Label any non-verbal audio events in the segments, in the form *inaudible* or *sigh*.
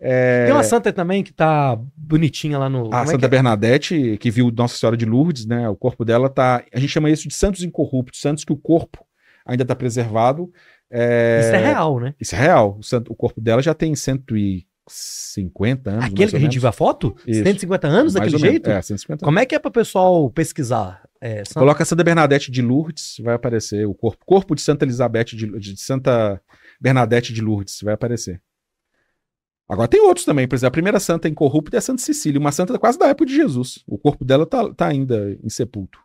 É... Tem uma santa também que tá bonitinha lá no. A Como é Santa é que... Bernadette, que viu Nossa Senhora de Lourdes, né? O corpo dela tá. A gente chama isso de santos incorruptos, santos que o corpo ainda tá preservado. É... Isso é real, né? Isso é real. O, santo... o corpo dela já tem 150 anos. Aquele que a gente viu a foto? Isso. 150 anos mais daquele jeito? É, 150 anos. Como é que é para o pessoal pesquisar? É, Santa... Coloca Santa Bernadette de Lourdes, vai aparecer o corpo. Corpo de Santa Elizabeth de, de Santa Bernadette de Lourdes, vai aparecer. Agora tem outros também, por exemplo, a primeira santa é incorrupta é a Santa Cecília, uma santa quase da época de Jesus. O corpo dela tá, tá ainda sepulto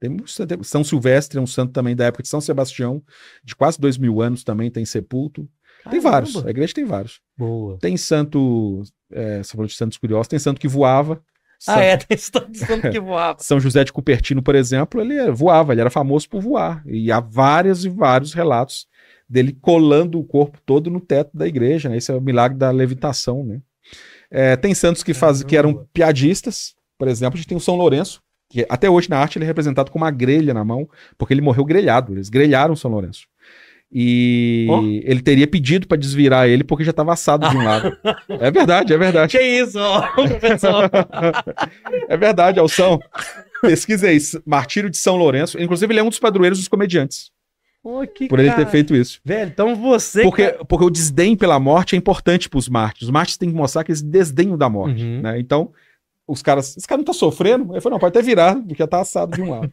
Tem São Silvestre é um santo também da época de São Sebastião, de quase dois mil anos também tem tá sepulto. Tem vários, a igreja tem vários. Boa. Tem santo, é, você falou de santos curiosos, tem santo que voava, ah, é, *laughs* Santo... Ah, é, tem santo que voava. *laughs* São José de Cupertino, por exemplo, ele voava, ele era famoso por voar. E há vários e vários relatos dele colando o corpo todo no teto da igreja, né? Esse é o milagre da levitação, né? É, tem santos que, faz, que eram piadistas, por exemplo, a gente tem o São Lourenço, que até hoje na arte ele é representado com uma grelha na mão, porque ele morreu grelhado, eles grelharam São Lourenço. E oh. ele teria pedido para desvirar ele porque já estava assado de um lado. é verdade, é verdade. Que isso, professor. *laughs* é verdade, Alção. Pesquisei Martírio de São Lourenço. Inclusive, ele é um dos padroeiros dos comediantes por ele ter feito isso. Velho, então você. Porque, cara... É- porque o desdém pela morte é importante para os mártires. Os mártires têm que mostrar que eles desdenham da morte. Uhum. Né? Então, os caras. Esse cara não tá sofrendo? Ele falou, não, pode até virar, porque já tá assado de um lado. *laughs*